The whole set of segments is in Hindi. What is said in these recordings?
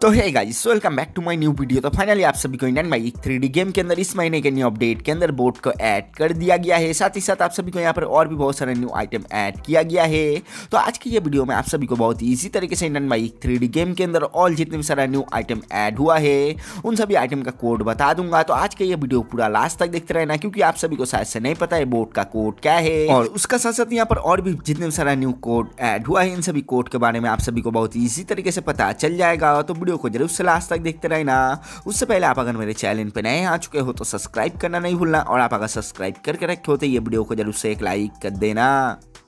तो है guys welcome back to my new video तो फाइनली आप सभी को Indian my three D game के अंदर इस महीने के न्यू अपडेट के अंदर बोट को ऐड कर दिया गया है साथ ही साथ आप सभी को यहाँ पर और भी बहुत सारे न्यू आइटम ऐड किया गया है तो आज की ये वीडियो में आप सभी को बहुत ईजी तरीके से इंडियन माई थ्री गेम के अंदर और जितने भी सारा न्यू आइटम ऐड हुआ है उन सभी आइटम का कोड बता दूंगा तो आज का ये वीडियो पूरा लास्ट तक देखते रहना क्योंकि आप सभी को शायद से नहीं पता है बोट का कोड क्या है और उसका साथ साथ यहाँ पर और भी जितने भी सारा न्यू कोड ऐड हुआ है इन सभी कोड के बारे में आप सभी को बहुत ईजी तरीके से पता चल जाएगा तो वीडियो को जरूर से लास्ट तक देखते रहना उससे पहले आप अगर मेरे चैनल पर नए आ चुके हो तो सब्सक्राइब करना नहीं भूलना और आप अगर सब्सक्राइब करके रखे होते ये वीडियो को जरूर से एक लाइक कर देना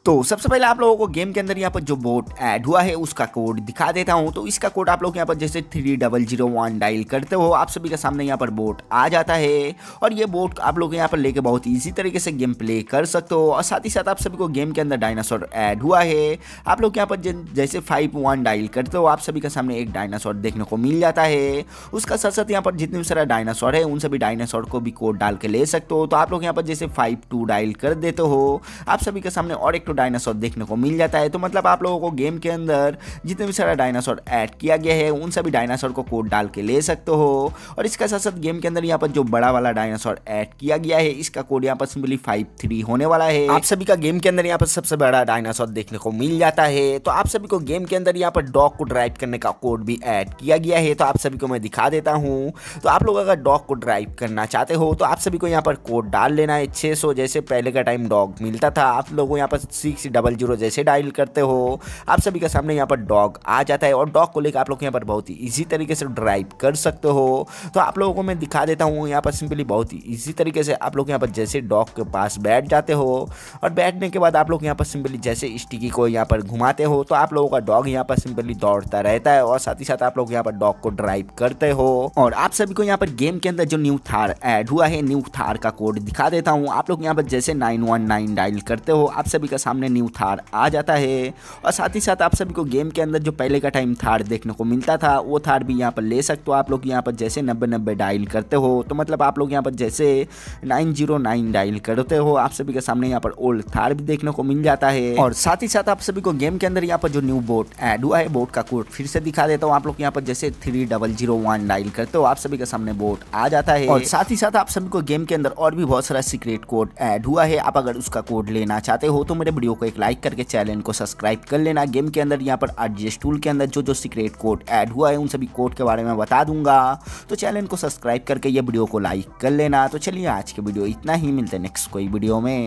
तो सबसे पहले आप लोगों को गेम के अंदर यहाँ पर जो बोट ऐड हुआ है उसका कोड दिखा देता हूँ तो इसका कोड आप लोग यहाँ पर जैसे three double zero one dial करते हो आप सभी के सामने यहाँ पर बोट आ जाता है और ये बोट आप लोग यहाँ पर लेके बहुत ईजी तरीके से गेम प्ले कर सकते हो और साथ ही साथ आप सभी को गेम के अंदर डायनासोर ऐड हुआ है आप लोग यहाँ पर जैसे फाइव वन डायल करते हो आप सभी के सामने एक डायनासोर देखने को मिल जाता है उसका साथ साथ यहाँ पर जितने भी सारा डायनासोर है उन सभी डायनासोर को भी कोड डाल के ले सकते हो तो आप लोग यहाँ पर जैसे फाइव टू डायल कर देते हो आप सभी के सामने और एक डायनासोर देखने को मिल जाता है तो मतलब आप लोगों को गेम के अंदर जितने भी सारा डायनासोर ऐड किया गया है उन सभी डायनासोर को कोड डाल के ले सकते हो और इसके साथ साथ गेम के अंदर यहाँ पर जो बड़ा वाला डायनासोर ऐड किया गया है इसका कोड यहाँ पर सिंपली फाइव थ्री होने वाला है आप सभी का गेम के अंदर यहाँ पर सबसे बड़ा डायनासोर देखने को मिल जाता है तो आप सभी को गेम के अंदर यहाँ पर डॉग को ड्राइव करने का कोड भी ऐड किया गया है तो आप सभी को मैं दिखा देता हूँ तो आप लोग अगर डॉग को ड्राइव करना चाहते हो तो आप सभी को यहाँ पर कोड डाल लेना है छह जैसे पहले का टाइम डॉग मिलता था आप लोगों को यहाँ पर सिक्स डबल जीरो जैसे डायल करते हो आप सभी के सामने यहाँ पर डॉग आ जाता है और डॉग को लेकर आप लोग यहाँ पर बहुत ही ईजी तरीके से ड्राइव कर सकते हो तो आप लोगों को मैं दिखा देता हूँ यहाँ पर सिंपली बहुत ही ईजी तरीके से आप लोग यहाँ पर जैसे डॉग के पास बैठ जाते हो और बैठने के बाद आप लोग यहाँ पर सिंपली जैसे स्टिकी को यहाँ पर घुमाते हो तो आप लोगों का डॉग यहाँ पर सिंपली दौड़ता रहता है और साथ ही साथ आप लोग यहाँ पर डॉग को ड्राइव करते हो और आप सभी को यहाँ पर गेम के अंदर जो न्यू थार ऐड हुआ है न्यू थार का कोड दिखा देता हूँ आप लोग यहाँ पर जैसे नाइन डायल करते हो आप सभी का सामने न्यू थार आ जाता है और साथ ही साथ आप सभी को गेम के अंदर जो पहले का टाइम थार देखने को मिलता था वो थार भी यहाँ पर ले सकते हो आप लोग यहाँ पर जैसे नब्बे नब्बे डायल करते हो तो मतलब आप लोग यहाँ पर जैसे नाइन जीरो नाइन डायल करते हो आप सभी के सामने यहाँ पर ओल्ड थार भी देखने को मिल जाता है और साथ ही साथ आप सभी को गेम के अंदर यहाँ पर जो न्यू बोट एड हुआ है बोट का कोड फिर से दिखा देता हूँ आप लोग यहाँ पर जैसे three double zero one dial करते हो आप सभी के सामने बोट आ जाता है और साथ ही साथ आप सभी को गेम के अंदर और भी बहुत सारा सीक्रेट कोड ऐड हुआ है आप अगर उसका कोड लेना चाहते हो तो मेरे वीडियो को एक लाइक करके चैनल को सब्सक्राइब कर लेना गेम के अंदर यहाँ पर आरजीएस टूल के अंदर जो जो सीक्रेट कोड ऐड हुआ है उन सभी कोड के बारे में बता दूंगा तो चैनल को सब्सक्राइब करके ये वीडियो को लाइक कर लेना तो चलिए आज के वीडियो इतना ही मिलते हैं नेक्स्ट कोई वीडियो में